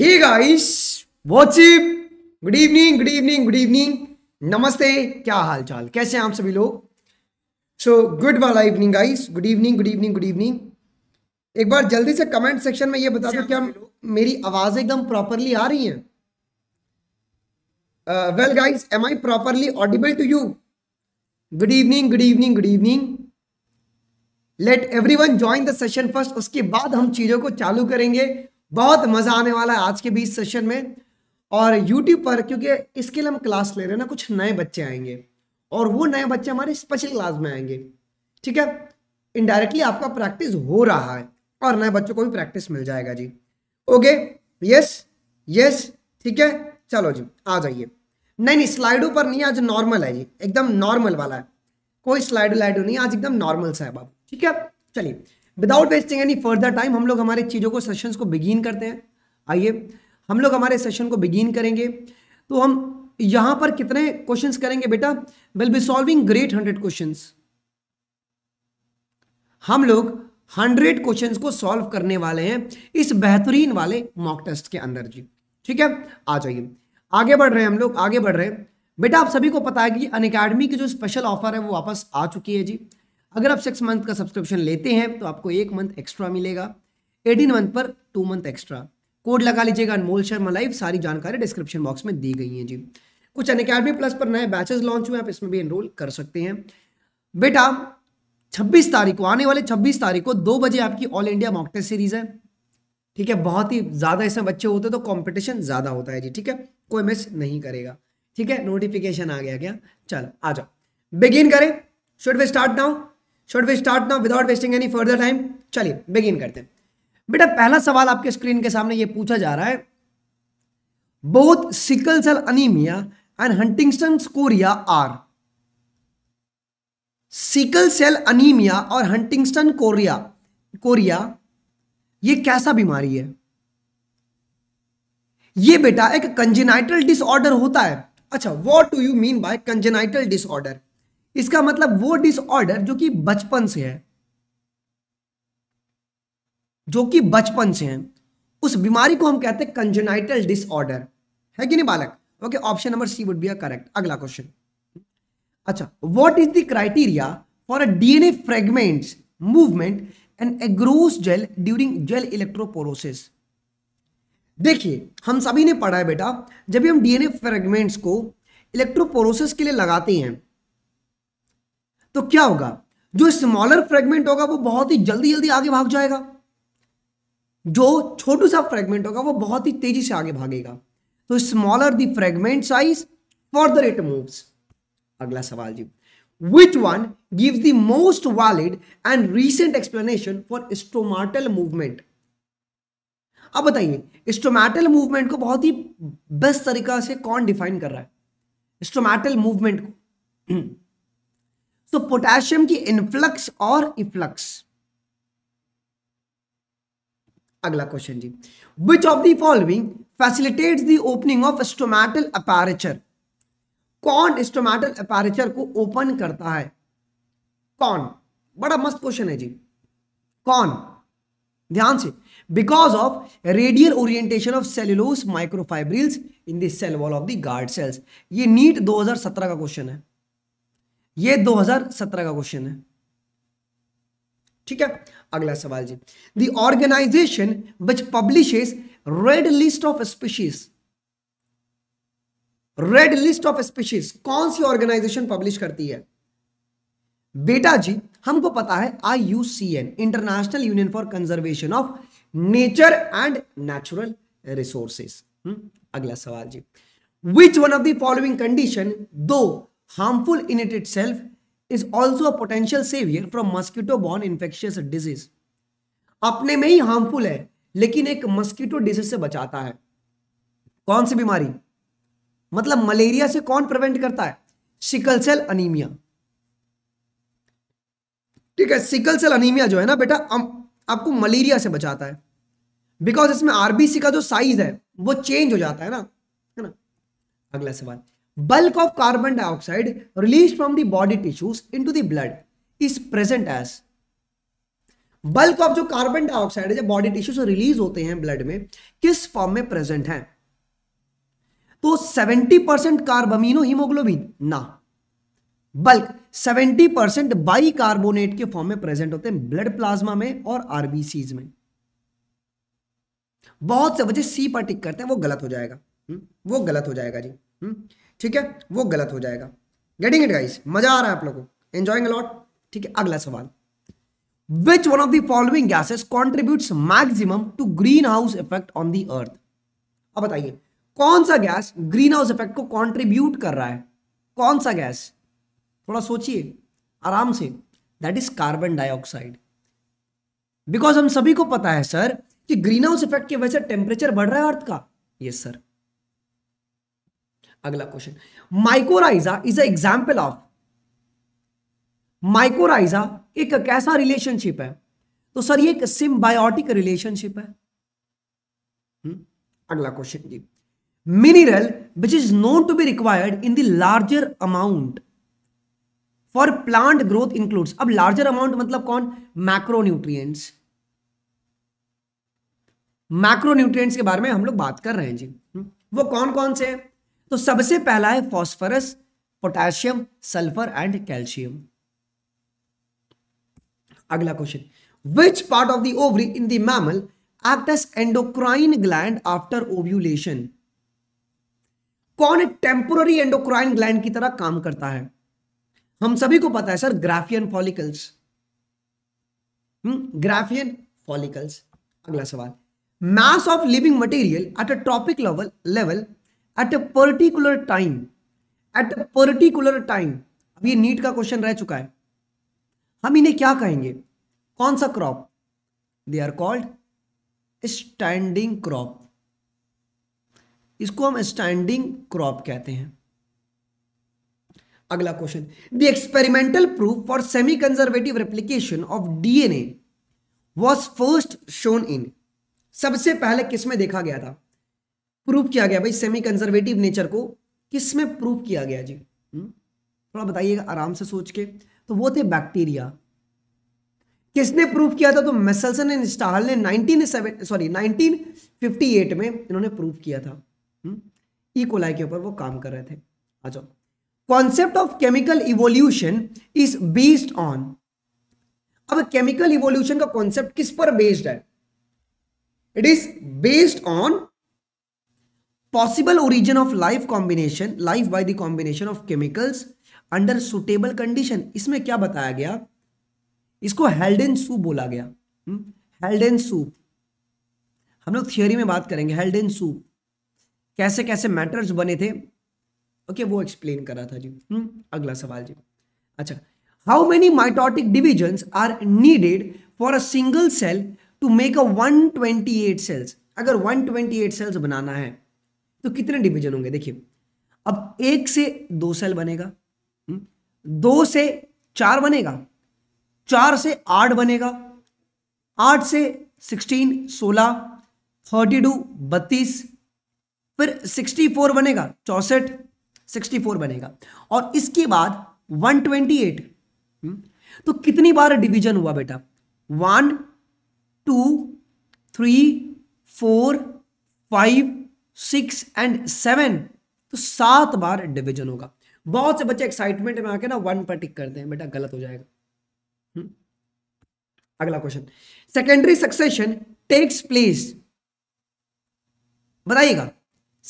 हे guys WhatsApp good evening good evening good evening नमस्ते क्या हाल चाल कैसे हैं आप सभी लोग सो गुड वाला evening guys good evening good evening good evening एक बार जल्दी से कमेंट सेक्शन में ये बता दो क्या अच्छा, मेरी आवाज एकदम प्रॉपरली आ रही है well guys am I properly audible to you good evening good evening good evening let everyone join the session first उसके बाद हम चीज़ों को चालू करेंगे बहुत मज़ा आने वाला है आज के बीच सेशन में और यूट्यूब पर क्योंकि इसके लिए हम क्लास ले रहे हैं ना कुछ नए बच्चे आएंगे और वो नए बच्चे हमारे स्पेशल क्लास में आएंगे ठीक है इनडायरेक्टली आपका प्रैक्टिस हो रहा है और नए बच्चों को भी प्रैक्टिस मिल जाएगा जी ओके यस यस ठीक है चलो जी आ जाइए नहीं नहीं स्लाइडों पर नहीं आज नॉर्मल है जी एकदम नॉर्मल वाला है कोई स्लाइड उलाइडो नहीं आज एकदम नॉर्मल सा है बाबू ठीक है चलिए without wasting any further time हम लोग हमारे चीज़ों को सेशंस को बिगिन करते हैं आइए हम लोग हमारे सेशन को बिगिन करेंगे तो हम यहाँ पर कितने क्वेश्चंस करेंगे बेटा will be solving great hundred questions हम लोग हंड्रेड क्वेश्चंस को सॉल्व करने वाले हैं इस बेहतरीन वाले मॉक टेस्ट के अंदर जी ठीक है आ जाइए आगे बढ़ रहे हैं हम लोग आगे बढ़ रहे हैं बेटा आप सभी को पता है कि अन की जो स्पेशल ऑफर है वो वापस आ चुकी है जी अगर आप सिक्स मंथ का सब्सक्रिप्शन लेते हैं तो आपको एक मंथ एक्स्ट्रा मिलेगा एटीन मंथ पर टू मंथ एक्स्ट्रा कोड लगा लीजिएगा अनमोल शर्मा लाइव सारी जानकारी डिस्क्रिप्शन बॉक्स में दी गई है जी कुछ अन अकेडमी प्लस पर नए बैचेस लॉन्च हुए आप इसमें भी एनरोल कर सकते हैं बेटा 26 तारीख को आने वाले 26 तारीख को दो बजे आपकी all India mock test series है ठीक है बहुत ही ज़्यादा इसमें बच्चे होते तो कॉम्पिटिशन ज़्यादा होता है जी ठीक है कोई मिस नहीं करेगा ठीक है नोटिफिकेशन आ गया क्या चलो आ जाओ बिगिन करें should we start now should we start now without wasting any further time चलिए बिगिन करते हैं बेटा पहला सवाल आपके स्क्रीन के सामने ये पूछा जा रहा है both sickle cell anaemia and Huntington chorea or sickle cell anaemia और हंटिंगस्टन कोरिया कोरिया ये कैसा बीमारी है ये बेटा एक कंजेनाइटल डिसऑर्डर होता है अच्छा what do you mean by congenital disorder इसका मतलब वो डिसऑर्डर जो कि बचपन से है जो कि बचपन से है उस बीमारी को हम कहते हैं कंजेनाइटल डिसऑर्डर है कि नहीं बालक okay option number C would be correct अगला क्वेश्चन अच्छा what is the criteria for a DNA fragments movement and agarose gel during gel electrophoresis देखिए हम सभी ने पढ़ा है बेटा जब भी हम डीएनए फ्रेगमेंट्स को इलेक्ट्रोपोरोसिस के लिए लगाते हैं तो क्या होगा जो स्मॉलर फ्रेगमेंट होगा वो बहुत ही जल्दी जल्दी आगे भाग जाएगा जो छोटू सा फ्रेगमेंट होगा वो बहुत ही तेजी से आगे भागेगा तो smaller the fragment size farther it move अगला सवाल जी which one give the most valid and recent explanation for stomatal movement अब बताइए स्टोमैटल मूवमेंट को बहुत ही बेस्ट तरीका से कौन डिफाइन कर रहा है स्टोमैटल मूवमेंट को तो पोटेशियम की इनफ्लक्स और इफ्लक्स अगला क्वेश्चन जी which of the following facilitates the opening of stomatal aperture कौन स्टोमैटल अपैरेचर को ओपन करता है कौन बड़ा मस्त क्वेश्चन है जी कौन ध्यान से because of radial orientation of cellulose microfibrils in the cell wall of the guard cells ये नीट 2017 का क्वेश्चन है ये 2017 का क्वेश्चन है ठीक है अगला सवाल जी the organisation which publish red list of species red list of species कौन सी ऑर्गेनाइजेशन पब्लिश करती है बेटा जी हमको पता है I U C N International Union for Conservation of Nature and Natural Resources अगला सवाल जी which one of the following condition do harmful in it itself is also a potential savior from mosquito borne infectious disease अपने में ही harmful है लेकिन एक mosquito disease से बचाता है कौन सी बीमारी मतलब मलेरिया से कौन प्रिवेंट करता है सिकल सेल अनीमिया ठीक है सिकल सेल अनिमिया जो है ना बेटा आपको मलेरिया से बचाता है बिकॉज इसमें आरबीसी का जो साइज है वो चेंज हो जाता है ना है ना अगला सवाल bulk of carbon dioxide released from the body tissues into the blood is present as bulk of जो कार्बन डाइऑक्साइड है जो बॉडी टिश्यू रिलीज होते हैं ब्लड में किस फॉर्म में प्रेजेंट है तो 70% परसेंट कार्बमिनो हीमोग्लोबिन ना बल्क 70% परसेंट बाई कार्बोनेट के फॉर्म में प्रेजेंट होते हैं ब्लड प्लाज्मा में और आरबीसीज में बहुत से बच्चे सी पर टिक करते हैं वो गलत हो जाएगा हम्म, वो गलत हो जाएगा जी हम्म, ठीक है वो गलत हो जाएगा गेटिंग इट गाइस मजा आ रहा है आप लोगों को एंजॉइंग अलॉट ठीक है अगला सवाल which one of the following gases contribute maximum to greenhouse effect on the earth अब बताइए कौन सा गैस ग्रीन हाउस इफेक्ट को कॉन्ट्रीब्यूट कर रहा है कौन सा गैस थोड़ा सोचिए आराम से that is carbon dioxide because हम सभी को पता है सर कि ग्रीन हाउस इफेक्ट की वजह से टेम्परेचर बढ़ रहा है अर्थ का यस yes, सर अगला question mycorrhiza is a example of mycorrhiza एक कैसा रिलेशनशिप है तो सर ये एक सिम्बायोटिक रिलेशनशिप है हुँ? हम्म, अगला क्वेश्चन जी mineral which is known to be required in the larger amount for plant growth includes अब लार्जर अमाउंट मतलब कौन मैक्रोन्यूट्रिएंट्स मैक्रोन्यूट्रिएंट्स के बारे में हम लोग बात कर रहे हैं जी हम्म, वो कौन कौन से हैं तो सबसे पहला है phosphorus potassium sulphur and calcium अगला question which part of the ovary in the mammal mammal act as endocrine gland after ovulation कौन टेम्पोररी एंडोक्राइन ग्लैंड की तरह काम करता है हम सभी को पता है sir Graafian follicles Graafian follicles अगला सवाल mass of living material at a trophic level level at a particular time at a particular time अब ये नीट का क्वेश्चन रह चुका है हम इन्हें क्या कहेंगे कौन सा crop they are called standing crop इसको हम स्टैंडिंग क्रॉप कहते हैं अगला question the experimental proof for semi conservative replication of DNA was first shown in सबसे पहले किसमें देखा गया था प्रूव किया गया भाई सेमी कंजर्वेटिव नेचर को किसमें प्रूव किया गया जी हम्म? थोड़ा बताइएगा आराम से सोच के तो वो थे बैक्टीरिया किसने प्रूफ किया था तो मेसलसन एंड स्टाहल ने नाइनटीन सॉरी 1958 में इन्होंने प्रूफ किया था इकोलाई हम्म? e. के ऊपर वो काम कर रहे थे अच्छा concept of chemical evolution is based on अब केमिकल इवोल्यूशन का कॉन्सेप्ट किस पर बेस्ड है it is based on possible origin of life combination life by the combination of chemicals under suitable condition इसमें क्या बताया गया इसको हेल्डन सूप बोला गया एन हम्म, सूप हम लोग थियोरी में बात करेंगे हेल्डन सूप कैसे कैसे मैटर्स बने थे ओके वो एक्सप्लेन करा था जी हम्म, अगला सवाल जी अच्छा how many mitotic division are needed for a single cell to make a eight cells अगर वन ट्वेंटी एट सेल्स बनाना है तो कितने डिवीजन होंगे देखिए अब एक से दो सेल बनेगा हम्म, दो से चार बनेगा चार से आठ बनेगा आठ से सिक्सटीन सोलह थर्टी टू बत्तीस फिर सिक्सटी फोर बनेगा चौसठ सिक्सटी फोर बनेगा और इसके बाद वन ट्वेंटी एट हम्म, तो कितनी बार डिवीजन हुआ बेटा one two three four five six and seven तो सात बार डिविजन होगा बहुत से बच्चे एक्साइटमेंट में आके ना वन पर टिक करते हैं बेटा गलत हो जाएगा हम्म। अगला question secondary succession takes place बताइएगा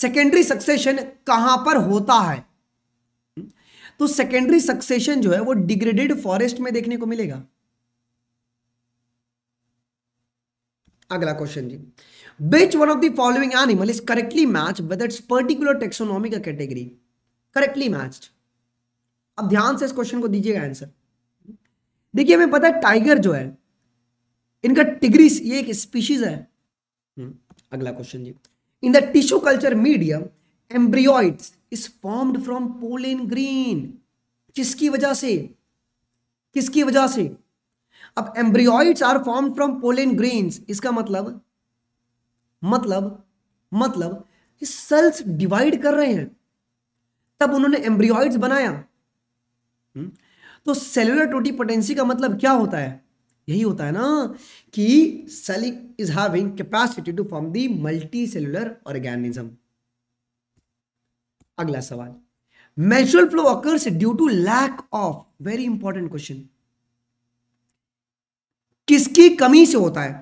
सेकेंडरी सक्सेशन कहां पर होता है हम्म। तो सेकेंडरी सक्सेशन जो है वो डिग्रेडेड फॉरेस्ट में देखने को मिलेगा अगला क्वेश्चन जी which one of the following animal is correctly match with its particular taxonomy का कैटेगरी करेक्टली मैच अब ध्यान से इस क्वेश्चन को दीजिएगा आंसर देखिए हमें पता है टाइगर जो है इनका टिग्रीस ये एक स्पीशीज है हम्म, अगला क्वेश्चन जी in the tissue culture medium embryoids is formed from pollen grain किसकी वजह से किसकी वजह से अब embryoids are form from pollen grain इसका मतलब मतलब मतलब सेल्स डिवाइड कर रहे हैं तब उन्होंने एम्ब्रियोइड्स बनाया हम्म? तो सेलुलर टोटीपोटेंसी का मतलब क्या होता है यही होता है ना कि cell is having capacity to form the multicellular organism अगला सवाल menstrual flow occurs due to lack of very important question किसकी कमी से होता है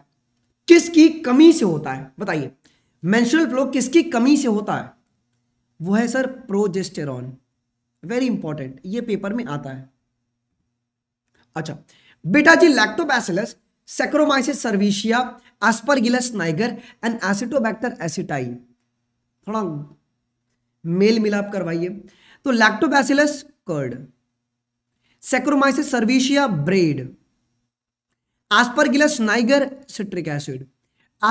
किसकी कमी से होता है बताइए मेंस्ट्रुअल फ्लो किसकी कमी से होता है वो है सर प्रोजेस्टेरॉन वेरी इंपॉर्टेंट ये पेपर में आता है अच्छा बेटा जी Lactobacillus Saccharomyces cerevisiae Aspergillus niger and Acetobacter aceti थोड़ा मेल मिलाप करवाइए तो Lactobacillus curd Saccharomyces cerevisiae bread Aspergillus niger citric acid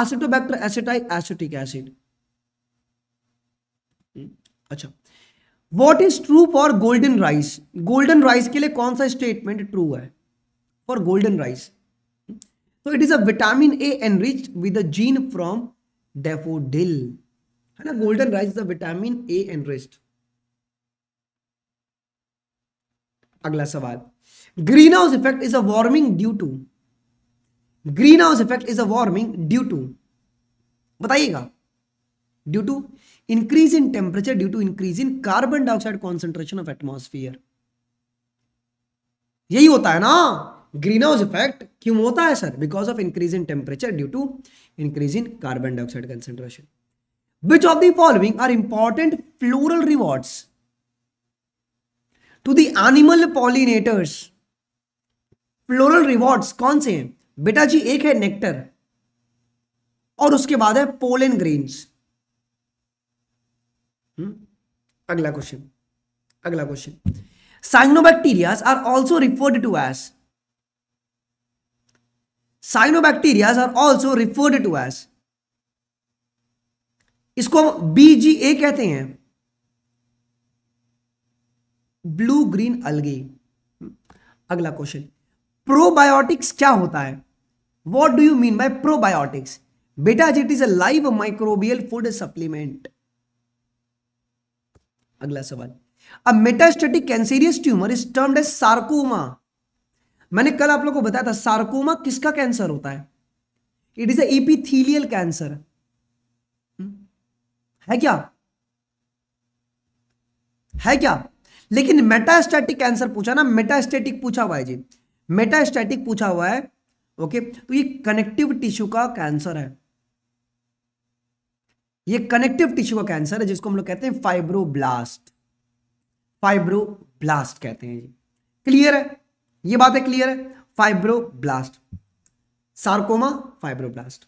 Acetobacter aceti acetic acid अच्छा what is true for golden rice golden rice के लिए कौन सा स्टेटमेंट ट्रू है फॉर गोल्डन राइस तो it is a vitamin A enrich with a gene from daffodil है ना golden rice is a vitamin A enriched अगला सवाल greenhouse effect is a warming due to greenhouse effect is a warming due to बताइएगा due to increase in temperature due to increase in carbon dioxide concentration of atmosphere यही होता है ना green greenhouse effect क्यों होता है sir because of increase in temperature due to increase in carbon dioxide concentration which of the following are important floral rewards to the animal pollinators floral rewards कौन से हैं बेटा जी एक है नेक्टर और उसके बाद है पोलन ग्रेन्स हम्म, अगला क्वेश्चन अगला question cyanobacterias are also referred to as cyanobacterias are also referred to as इसको हम बीजीए कहते हैं ब्लू ग्रीन अलगी अगला क्वेश्चन प्रोबायोटिक्स क्या होता है what do you mean by probiotics बेटा it is a live microbial food supplement अगला सवाल अब metastatic cancerous tumour is termed as sarcoma मैंने कल आप लोग को बताया था सार्कोमा किसका कैंसर होता है इट इज एपिथीलियल कैंसर है क्या है क्या लेकिन मेटास्टेटिक कैंसर पूछा ना मेटास्टेटिक पूछा हुआ है जी मेटास्टेटिक पूछा हुआ है ओके तो ये कनेक्टिव टिश्यू का कैंसर है ये कनेक्टिव टिश्यू का कैंसर है जिसको हम लोग कहते हैं फाइब्रोब्लास्ट फाइब्रोब्लास्ट कहते हैं जी क्लियर है ये बातें क्लियर है फाइब्रोब्लास्ट सार्कोमा फाइब्रोब्लास्ट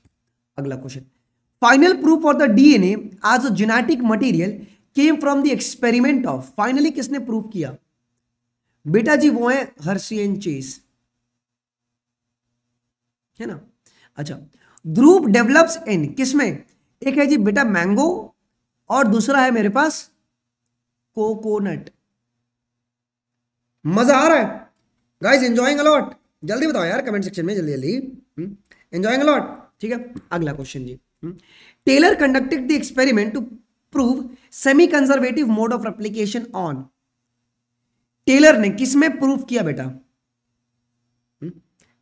अगला question final proof for the DNA as a genetic material came from the experiment of finally किसने प्रूफ किया बेटा जी वो है हर्सियन चेस है ना अच्छा ग्रुप डेवलप्स इन किसमें एक है जी बेटा मैंगो और दूसरा है मेरे पास कोकोनट मजा आ रहा है गाइस एंजॉइंग अलॉट जल्दी बताओ यार कमेंट सेक्शन में जल्दी जल्दी एंजॉइंग हम्म, अलॉट ठीक है अगला क्वेश्चन जी Taylor conducted the experiment to prove semi conservative mode of application on Taylor ने किसमें प्रूव किया बेटा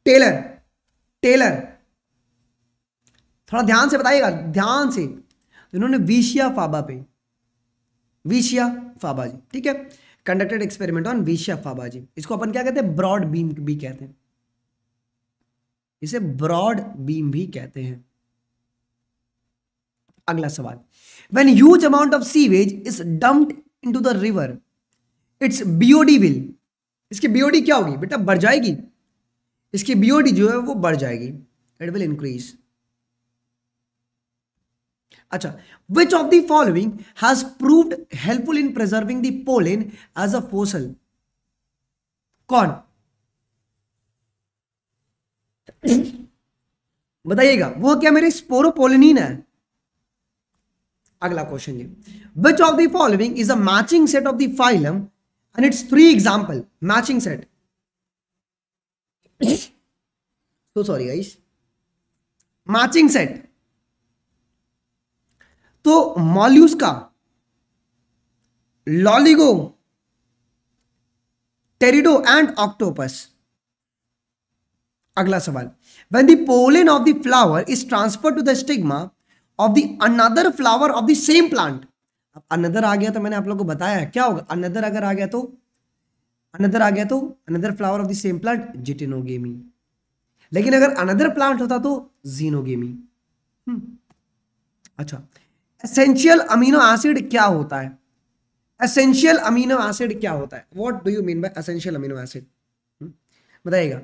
टेलर हम्म, टेलर थोड़ा ध्यान से बताइएगा ध्यान से इन्होंने विशिया फाबा पे विशिया फाबा जी ठीक है conducted experiment on Vicia faba जी इसको अपन क्या कहते हैं ब्रॉड बीम भी कहते हैं इसे ब्रॉड बीम भी कहते हैं अगला सवाल when huge amount of sewage is dumped into the river its BOD will इसकी बीओडी क्या होगी बेटा बढ़ जाएगी इसकी बीओडी जो है वो बढ़ जाएगी इट विल इंक्रीज अच्छा which of the following has proved helpful in preserving the pollen as a fossil कौन बताइएगा वो क्या मेरे स्पोरोपोलिनिन है अगला क्वेश्चन जी which of the following is a matching set of the phylum and its three example matching set so sorry guys matching set तो mollusc का लॉलीगो टेरिडो एंड ऑक्टोपस अगला सवाल when the pollen of the flower is transfer to the stigma of the another flower of the same plant अब another आ गया तो मैंने आप लोगों को बताया क्या होगा अनदर अगर आ गया तो अनदर आ गया तो another flower of the same plant geitonogamy लेकिन अगर अनदर प्लांट होता तो जीनोगेमी hmm. अच्छा एसेंशियल अमीनो एसिड क्या होता है एसेंशियल अमीनो एसिड क्या होता है what do you mean by essential amino acid बताइएगा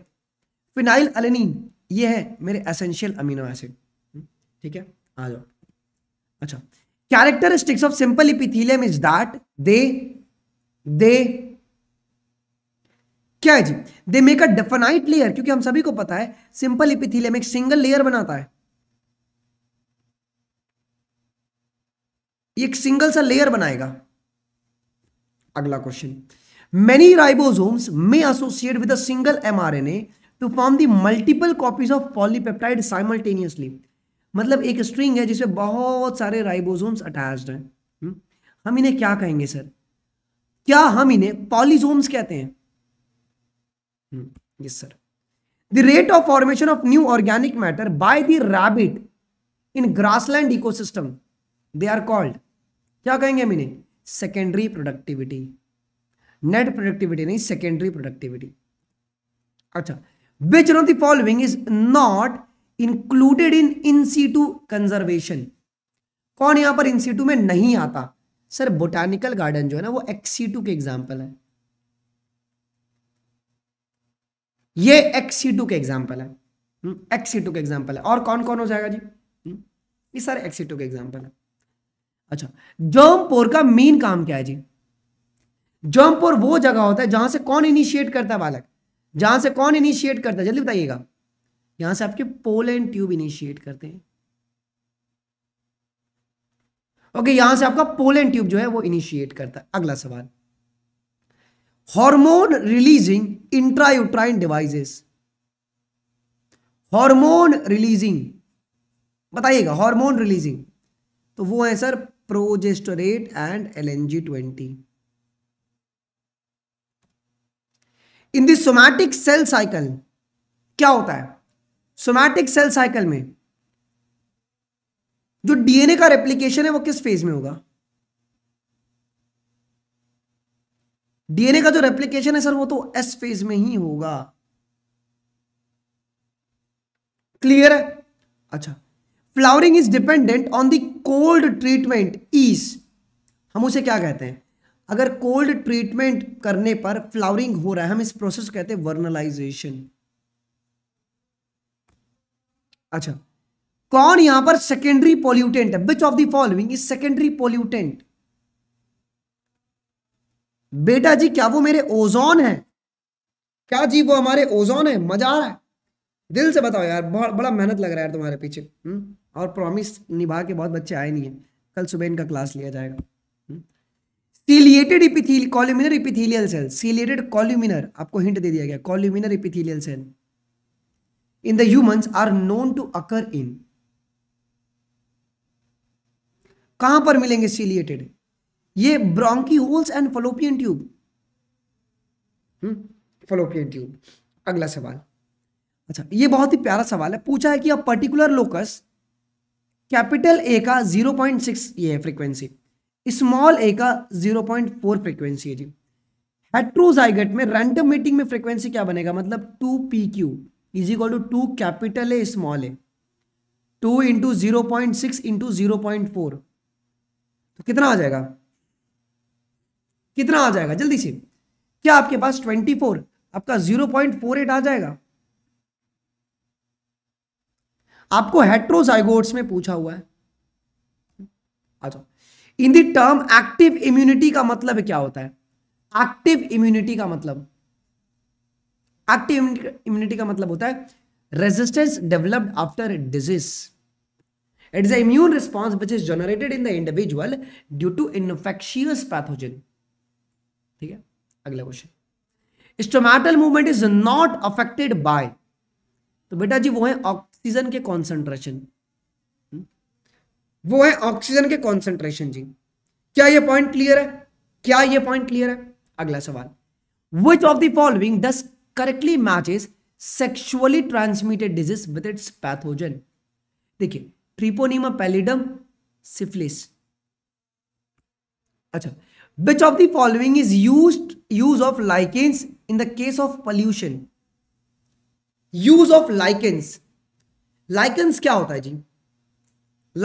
फिनाइल अलेनिन ये है मेरे एसेंशियल अमीनो एसिड ठीक है आ जाओ अच्छा characteristics of simple epithelium is that they they क्या है जी दे मेक अ डेफेनाइट लेयर क्योंकि हम सभी को पता है सिंपल इपिथिलियम एक सिंगल लेयर बनाता है एक सिंगल सा लेयर बनाएगा अगला question many ribosomes may associate with a single mRNA to form the multiple copies of polypeptide simultaneously मतलब एक स्ट्रिंग है जिसमें बहुत सारे राइबोसोम्स अटैच्ड हैं हम्म? हम इन्हें क्या कहेंगे सर क्या हम इन्हें पॉलीजोम्स कहते हैं yes sir the rate of formation of new organic matter by the rabbit in grassland ecosystem they are called क्या कहेंगे मैंने सेकेंडरी प्रोडक्टिविटी नेट प्रोडक्टिविटी नहीं सेकेंडरी प्रोडक्टिविटी अच्छा which of the following is not included in in situ conservation कौन यहां पर इनसीटू में नहीं आता सर बोटानिकल गार्डन जो है ना वो एक्सीटू के एग्जाम्पल है ये एक्स सी टू के एग्जाम्पल है एक्स सी टू के एग्जाम्पल है और कौन कौन हो जाएगा जी हम्म, ये सारे एक्स सी टू के एग्जाम्पल है अच्छा जौमपुर का मेन काम क्या है जी जौमपुर वो जगह होता है जहां से कौन इनिशिएट करता है बालक जहां से कौन इनिशिएट करता है जल्दी बताइएगा यहां से आपके पोल एंड ट्यूब इनिशिएट करते हैं ओके okay, यहां से आपका पोल एंड ट्यूब जो है वो इनिशिएट करता है अगला सवाल hormone releasing intrauterine devices hormone releasing बताइएगा हार्मोन रिलीजिंग तो वो है sir progesterone and L N G twenty in this somatic cell cycle क्या होता है सोमैटिक सेल साइकिल में जो डीएनए का रेप्लीकेशन है वो किस फेज में होगा डीएनए का जो रेप्लीकेशन है सर वो तो एस फेज में ही होगा क्लियर है अच्छा flowering is dependent on the cold treatment is हम उसे क्या कहते हैं अगर कोल्ड ट्रीटमेंट करने पर फ्लावरिंग हो रहा है हम इस प्रोसेस को कहते हैं वर्नलाइजेशन अच्छा कौन यहां पर सेकेंडरी पॉल्यूटेंट है which of the following is secondary pollutant बेटा जी क्या वो मेरे ओजोन है क्या जी वो हमारे ओजोन है मजा आ रहा है दिल से बताओ यार बहुत बड़ा मेहनत लग रहा है यार तुम्हारे पीछे हुँ? हम्म? और प्रॉमिस निभा के बहुत बच्चे आए नहीं है कल सुबह इनका क्लास लिया जाएगा ciliated epithelial columnar epithelial cell ciliated columnar आपको हिंट दे दिया गया columnar epithelial cell in the humans are known to occur in कहां पर मिलेंगे सीलिएटेड ये bronchioles and Fallopian tube Fallopian tube अगला सवाल अच्छा ये बहुत ही प्यारा सवाल है पूछा है कि a particular locus capital A का 0.6 ये है फ्रीक्वेंसी स्मॉल ए का 0.4 फ्रीक्वेंसी है जी हेट्रोजाइगट में रैंडम मीटिंग में फ्रीक्वेंसी क्या बनेगा मतलब two p q is equal to two capital A small a two into zero point six into zero point four तो कितना आ जाएगा कितना आ जाएगा जल्दी से क्या आपके पास ट्वेंटी फोर आपका जीरो पॉइंट फोर एट आ जाएगा आपको हेट्रोजाइगोट्स में पूछा हुआ है आ जाओ in the term active immunity का मतलब क्या होता है एक्टिव इम्यूनिटी का मतलब एक्टिव इम्यूनिटी का मतलब होता है resistance developed after disease it is a immune response which is generated in the individual due to infectious pathogen ठीक है अगला question stomatal movement is not affected by तो बेटा जी वो है ऑक्सीजन के कॉन्सेंट्रेशन हम्म? वो है ऑक्सीजन के कॉन्सेंट्रेशन जी क्या ये पॉइंट क्लियर है क्या ये पॉइंट क्लियर है अगला सवाल which of the following does correctly matches sexually transmitted disease with its pathogen देखिए ट्रिपोनिमा पेलिडम सिफिलिस अच्छा which of the following is use use of lichens in the case of pollution use of lichens lichens क्या होता है जी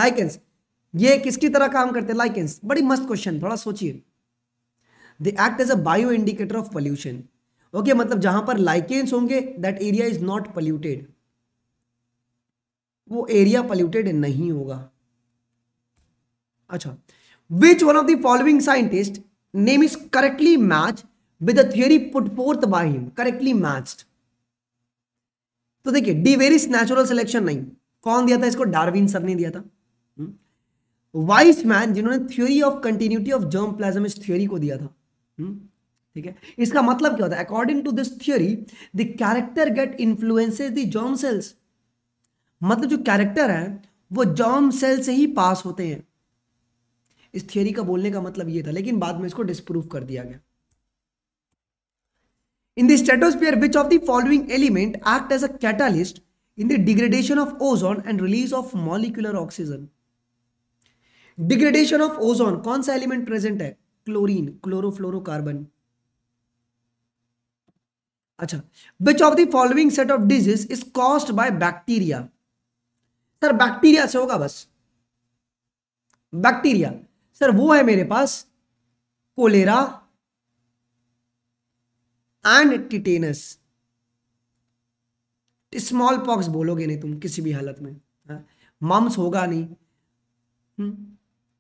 lichens ये किसकी तरह काम करते हैं लाइकेंस बड़ी मस्त क्वेश्चन थोड़ा सोचिए the act as a bioindicator of pollution okay मतलब जहां पर लाइकेंस होंगे that area is not polluted वो एरिया पॉल्यूटेड नहीं होगा अच्छा Which one of the following scientist name is correctly matched with the theory put forth by him? Correctly matched. तो देखिए डिवेरिस नेचुरल सिलेक्शन नहीं कौन दिया था इसको डार्विन सर ने दिया था वाइस हम्म। मैन जिन्होंने theory of continuity of germ plasm इस थ्योरी को दिया था हम्म। ठीक है इसका मतलब क्या होता है according to this theory the character get influences the germ cells मतलब जो कैरेक्टर है वो जर्म सेल से ही पास होते हैं इस थियोरी का बोलने का मतलब ये था लेकिन बाद में इसको डिस्प्रूव कर दिया गया in the stratosphere which of the following element act as a catalyst in the degradation of ozone and release of molecular oxygen degradation of ozone कौन सा एलिमेंट प्रेजेंट है क्लोरीन क्लोरोफ्लोरोकार्बन अच्छा which of the following set of disease is caused by bacteria sir bacteria से होगा बस bacteria sir वो है मेरे पास cholera and tetanus small pox बोलोगे नहीं तुम किसी भी हालत में मम्स हाँ? होगा नहीं हम्म,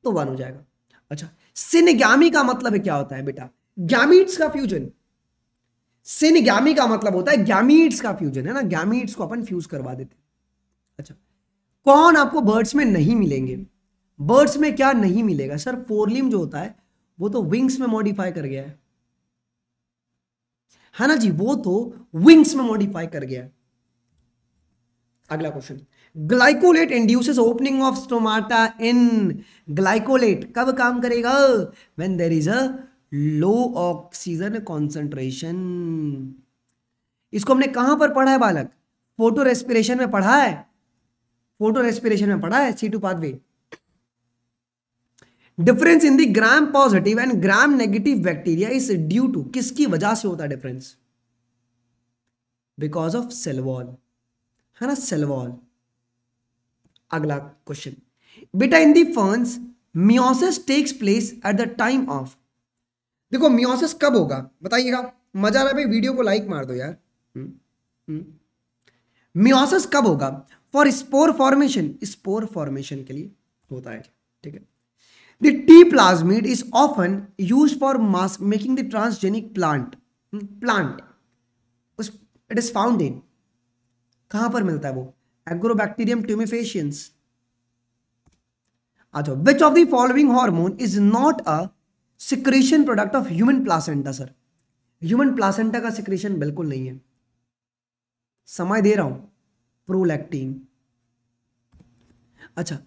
तो वन हो जाएगा अच्छा सिनगामी का मतलब है क्या होता है बेटा गैमिट्स का फ्यूजन सिनगामी का मतलब होता है गैमिट्स का फ्यूजन है ना गैमिट्स को अपन फ्यूज करवा देते अच्छा कौन आपको बर्ड्स में नहीं मिलेंगे बर्ड्स में क्या नहीं मिलेगा सर फोरलिम जो होता है वो तो विंग्स में मॉडिफाई कर गया है है ना जी वो तो विंग्स में मॉडिफाई कर गया है अगला question glycolate induces opening of stomata in glycolate कब काम करेगा when there is a low oxygen concentration इसको हमने कहां पर पढ़ा है बालक फोटो रेस्पिरेशन में पढ़ा है फोटो रेस्पिरेशन में पढ़ा है C two pathway difference in the gram positive and gram negative bacteria is due to किसकी वजह से होता है डिफरेंस बिकॉज ऑफ सेलवॉल है ना सेलवॉल अगला क्वेश्चन बेटा in the ferns meiosis takes place at the time of देखो मियोसिस कब होगा बताइएगा मजा आ रहा भाई वीडियो को लाइक मार दो यार मियोसिस हम्म, हम्म। कब होगा for spore formation spore formation के लिए होता है ठीक है T T is often use for for making the transgenic plant plant Plant. Hmm, it is found in. कहां पर मिलता है वो एग्रोबैक्टीरियम ट्यूमिफेशियंस अच्छा which of the following hormone is not a secretion product of human placenta sir human placenta का secretion बिल्कुल नहीं है समय दे रहा हूं प्रोलैक्टीन अच्छा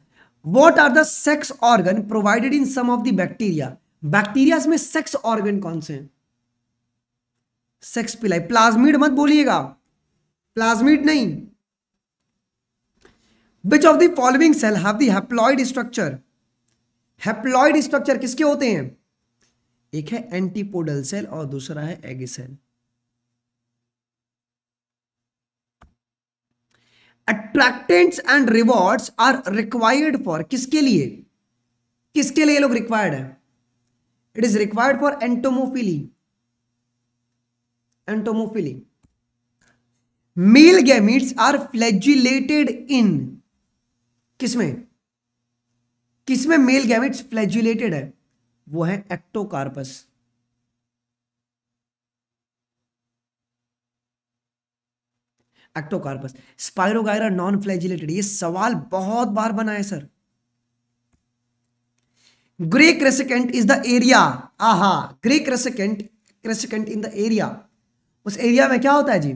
what are the sex organ provided in some of the bacteria bacteria में सेक्स ऑर्गन कौन से हैं सेक्स पिलाई प्लाज्मिड मत बोलिएगा प्लाज्मिड नहीं which of the following cell have the structure haploid structure किसके होते हैं एक है एंटीपोडल सेल और दूसरा है egg cell attractants and rewards are required for किसके लिए किसके लिए लोग रिक्वायर्ड है it is required for entomophily entomophily male gametes are flagellated in किसमें किसमें मेल गैमिट्स फ्लैजुलेटेड है वो है Ectocarpus Ectocarpus Spirogyra non flagellated ये सवाल बहुत बार बना है sir grey crescent is the area आहा grey crescent crescent in the area उस एरिया में क्या होता है जी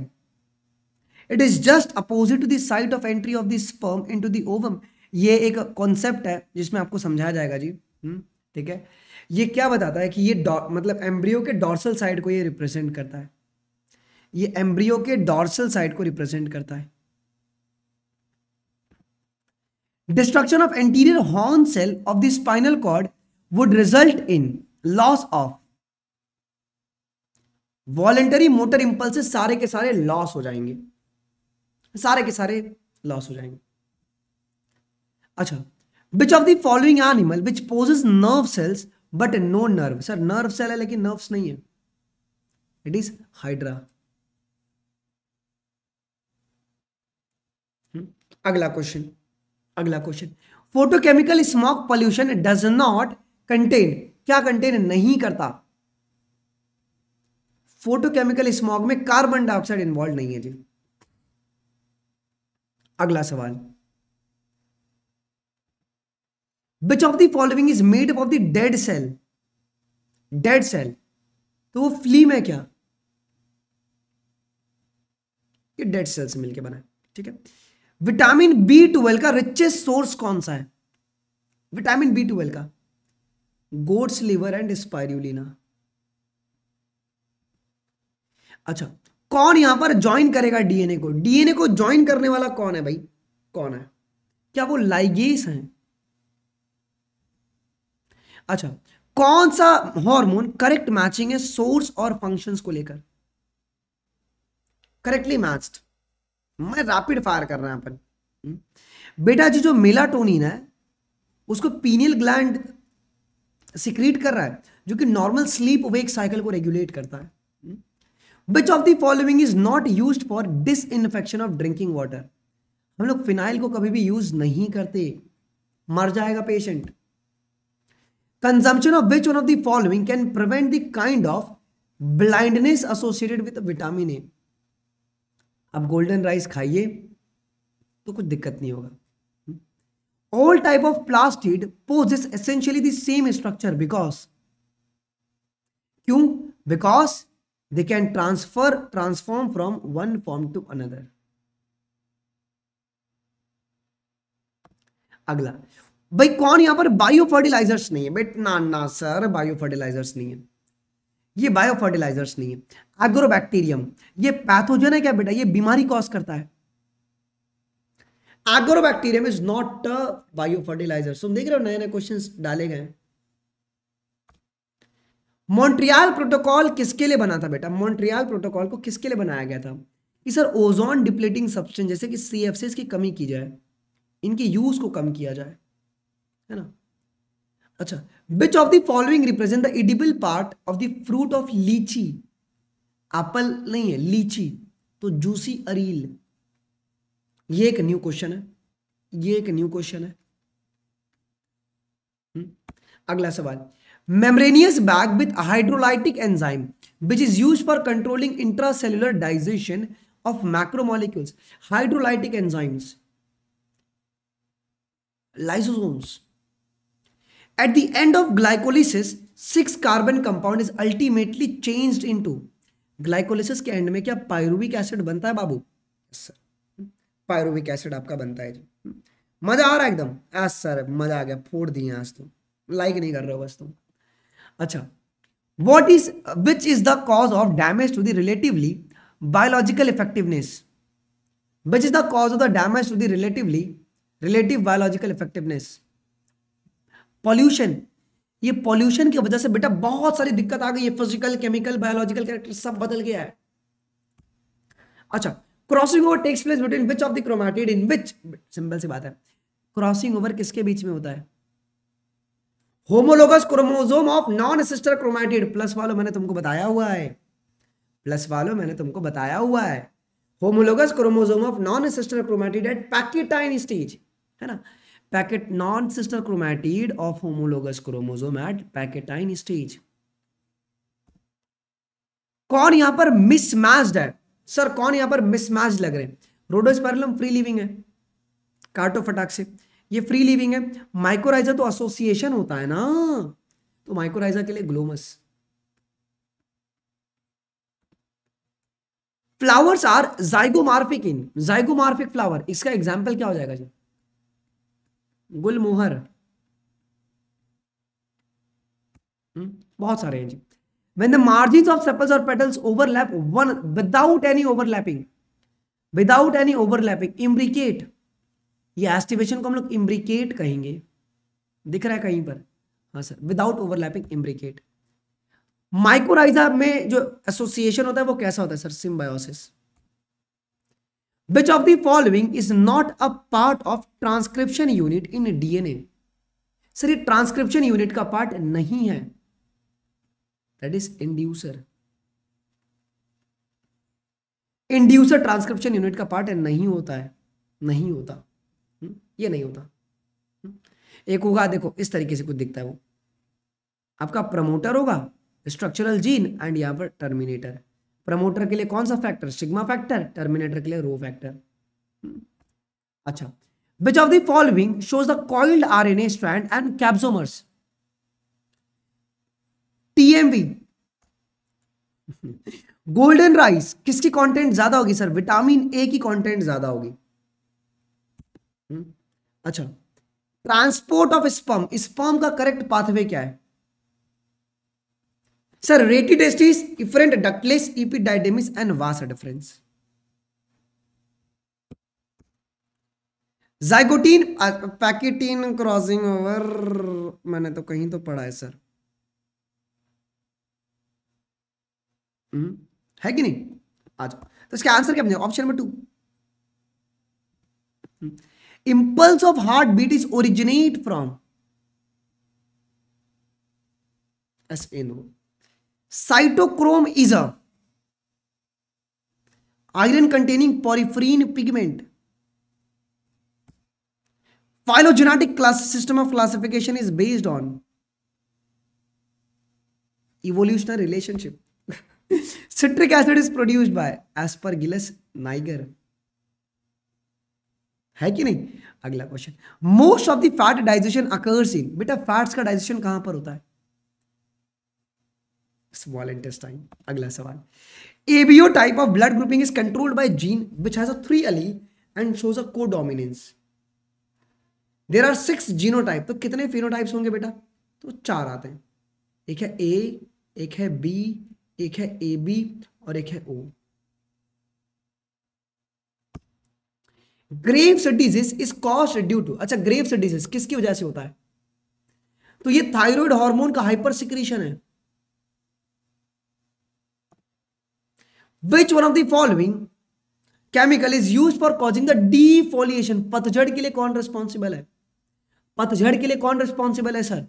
it is just opposite to the site of entry of the sperm into the ovum ये एक कॉन्सेप्ट है जिसमें आपको समझाया जाएगा जी हम्म, ठीक है ये क्या बताता है कि ये मतलब एम्ब्रियो के डॉर्सल साइड को ये रिप्रेजेंट करता है ये एम्ब्रियो के डॉर्सल साइड को रिप्रेजेंट करता है destruction of anterior horn cell of the spinal cord would result in loss of voluntary motor impulse सारे के सारे लॉस हो जाएंगे सारे के सारे लॉस हो जाएंगे अच्छा which of the following animal which possess nerve cells but no nerve sir nerve cell है लेकिन नर्व्स नहीं है इट इज हाइड्रा अगला क्वेश्चन अगला question photochemical smog pollution does not contain क्या कंटेन नहीं करता फोटोकेमिकल स्मॉक में कार्बन डाइऑक्साइड इन्वॉल्व नहीं है जी अगला सवाल which of the following is made up of the dead cell dead cell तो वो फ्लीम है क्या ये डेड सेल से मिलके बना है ठीक है विटामिन बी ट्वेल्व का रिचेस्ट सोर्स कौन सा है विटामिन बी ट्वेल्व का गोड्स लीवर एंड स्पायरुलिना अच्छा कौन यहां पर ज्वाइन करेगा डीएनए को डीएनए को ज्वाइन करने वाला कौन है भाई कौन है क्या वो लाइगेस हैं अच्छा कौन सा हार्मोन करेक्ट मैचिंग है सोर्स और फंक्शंस को लेकर करेक्टली मैच्ड मैं रैपिड फायर कर रहा है अपन हम्म। बेटा जी जो मेलाटोनिन है उसको पीनियल ग्लैंड सिक्रीट कर रहा है जो कि नॉर्मल स्लीप वेक साइकिल को रेगुलेट करता है which of the following is not use for disinfection of drinking water हम लोग फिनाइल को कभी भी यूज नहीं करते मर जाएगा patient consumption of which one of the following can prevent the kind of blindness associated with vitamin A आप गोल्डन राइस खाइए तो कुछ दिक्कत नहीं होगा all type of plastid possess essentially the same structure because क्यों because they can transfer transform from one form to another अगला भाई कौन यहां पर बायो फर्टिलाइजर्स नहीं है बेट ना ना सर बायो फर्टिलाइजर्स नहीं है ये बायो फर्टिलाइजर्स नहीं है एग्रोबैक्टीरियम ये पैथोजन है क्या बेटा ये बीमारी कॉज करता है Agrobacterium is not a biofertilizer तुम देख रहे हो नए नए क्वेश्चन डाले गए मॉन्ट्रियल प्रोटोकॉल किसके लिए बना था बेटा मॉन्ट्रियल प्रोटोकॉल को किसके लिए बनाया गया था कि सर ओजोन डिप्लेटिंग सब्सटेंस जैसे कि सी की कमी की जाए इनके यूज को कम किया जाए है ना अच्छा which of the following represent the edible part of the fruit of litchi apple नहीं है लीची तो जूसी अरील ये एक न्यू क्वेश्चन है ये एक न्यू क्वेश्चन है हुँ? हम्म, अगला सवाल membranous bag with hydrolytic enzyme which is use for controlling cellular digestion of macromolecules hydrolytic enzymes lysosomes At the end of glycolysis, six carbon compound is ultimately into glycolysis के end में क्या pyruvic acid बनता है बाबू pyruvic acid आपका बनता है जी मजा आ रहा है एकदम आज सर मजा आ गया फोड़ दिए आज तुम तो। लाइक नहीं कर रहे हो बस तुम अच्छा what is which is the cause of damage to the relatively biological effectiveness which is the cause of the damage to the relatively relative biological effectiveness pollution ये पॉल्यूशन की वजह से बेटा बहुत सारी दिक्कत आ गई है फिजिकल केमिकल बायोलॉजिकल कैरेक्टर सब बदल गया है अच्छा crossing over takes place between which of the chromatid in which simple सी बात है क्रॉसिंग ओवर किसके बीच में होता है homologous chromosome of non sister chromatid plus वालों मैंने तुमको बताया हुआ है प्लस वालों मैंने तुमको बताया हुआ है homologous chromosome of non sister chromatid at pachytene stage है ना पैकेट non sister chromatid of homologous chromosome at pachytene stage कौन यहां पर मिसमैच है सर कौन यहां पर मिसमैच लग रहे हैं रोडोस्पायरलम फ्री लिविंग है फटाक से ये फ्री लिविंग है माइक्रोराइजा तो एसोसिएशन होता है ना तो माइक्रोराइजा के लिए Glomus flowers are zygomorphic in zygomorphic flower इसका एग्जाम्पल क्या हो जाएगा जी गुलमोहर हम्म, बहुत सारे हैं जी when the margin of sepals और petals overlap one without any overlapping without any overlapping imbricate ये एस्टिवेशन को हम लोग इम्ब्रिकेट कहेंगे दिख रहा है कहीं पर हाँ sir without overlapping imbricate mycorrhiza में जो एसोसिएशन होता है वो कैसा होता है sir symbiosis which of the following is not a part of transcription unit in DNA sir ये ट्रांसक्रिप्शन यूनिट का पार्ट नहीं है that is inducer inducer transcription unit का पार्ट नहीं होता है नहीं होता हम्म? ये नहीं होता हम्म? एक होगा देखो इस तरीके से कुछ दिखता है वो आपका प्रमोटर होगा स्ट्रक्चरल जीन एंड यहां पर टर्मिनेटर प्रमोटर के लिए कौन सा फैक्टर सिग्मा फैक्टर टर्मिनेटर के लिए रो फैक्टर अच्छा which of the following shows the N A strand and capsomers TMV golden rice किसकी कंटेंट ज्यादा होगी सर विटामिन ए की कंटेंट ज्यादा होगी अच्छा ट्रांसपोर्ट ऑफ स्पर्म स्पर्म का करेक्ट पाथवे क्या है Sir, ratty testes, efferent ductless, epididymis, and vas deferens. Zygotene pachytene crossing over मैंने तो कहीं तो पढ़ा है सर है कि नहीं आ जाओ तो इसका आंसर क्या बनेगा option number two impulse of heartbeat is originate from SNO. Cytochrome is a iron containing porphyrin pigment phylogenetic class system of classification is based on evolutionary relationship. Citric acid is produced by गिलस niger है कि नहीं अगला question most of the fat digestion occurs in बेटा fats का digestion कहां पर होता है small intestine agla sawal abo type of blood grouping is controlled by gene which has three three and shows a codominance there are six genotype तो कितने phenotypes होंगे बेटा तो चार आते हैं एक है ए एक है बी एक है ए बी और एक है O Graves disease is caused due to अच्छा ग्रेव्स डिजीज किसकी वजह से होता है तो ये थायराइड हार्मोन का हाइपर सिक्रीशन है which one of the following chemical is use for causing the defoliation पतझड़ के लिए कौन रिस्पॉन्सिबल है पतझड़ के लिए कौन रिस्पॉन्सिबल है सर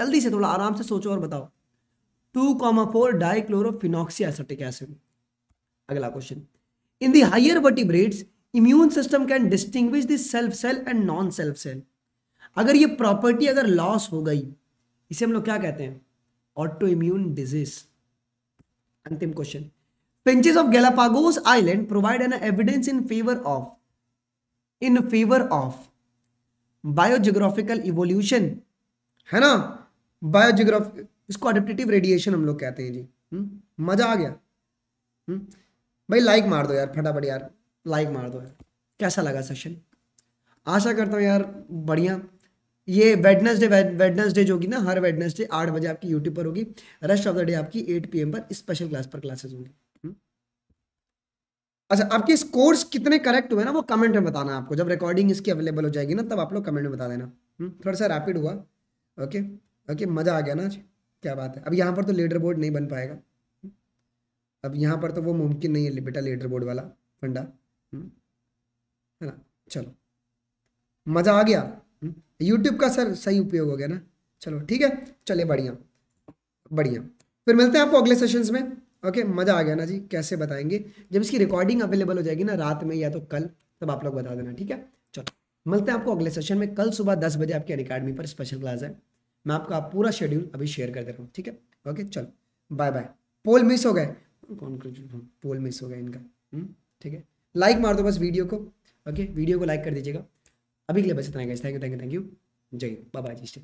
जल्दी से थोड़ा आराम से सोचो और बताओ two comma four dichlorophenoxy acetic acid अगला question in the higher vertebrates immune system can distinguish self cell and non self cell अगर ये प्रॉपर्टी अगर लॉस हो गई इसे हम लोग क्या कहते हैं ऑटो इम्यून डिजीज अंतिम question Pinches of Galapagos Island provide an evidence in favor of in favor of biogeographical evolution है ना बायोजियोग्राफ इसको अडेप्टिव रेडिएशन हम लोग कहते हैं जी हुँ? हम्म? मजा आ गया हुँ? हम्म? भाई लाइक मार दो यार फटाफट यार लाइक मार दो यार कैसा लगा सेशन आशा करता हूँ यार बढ़िया ये वेडनेसडे वेडनेसडे जो होगी ना हर वेडनेसडे आठ बजे आपकी यूट्यूब पर होगी रेस्ट ऑफ द डे आपकी एट पीएम पर स्पेशल क्लास पर क्लासेस होंगी अच्छा आपके स्कोर्स कितने करेक्ट हुए ना वो कमेंट में बताना आपको जब रिकॉर्डिंग इसकी अवेलेबल हो जाएगी ना तब आप लोग कमेंट में बता देना हम्म, थोड़ा सा रैपिड हुआ ओके ओके मज़ा आ गया ना क्या बात है अब यहाँ पर तो लीडर बोर्ड नहीं बन पाएगा अब यहाँ पर तो वो मुमकिन नहीं है बेटा लीडर बोर्ड वाला फंडा हम्म, है ना चलो मज़ा आ गया यूट्यूब हम्म, का सर सही उपयोग हो गया ना चलो ठीक है चले बढ़िया बढ़िया फिर मिलते हैं आपको अगले सेशंस में ओके मज़ा आ गया ना जी कैसे बताएंगे जब इसकी रिकॉर्डिंग अवेलेबल हो जाएगी ना रात में या तो कल तब आप लोग बता देना ठीक है चलो मिलते हैं आपको अगले सेशन में कल सुबह दस बजे आपकी अकेडमी पर स्पेशल क्लास है मैं आपका पूरा शेड्यूल अभी शेयर कर दे रहा हूँ ठीक है ओके चलो बाय बाय पोल मिस हो गए कौन पोल मिस हो गया इनका हम्म, ठीक है लाइक मार दो बस वीडियो को ओके वीडियो को लाइक कर दीजिएगा अभी के लिए बस इतना thank you thank you thank you जय बाबा जी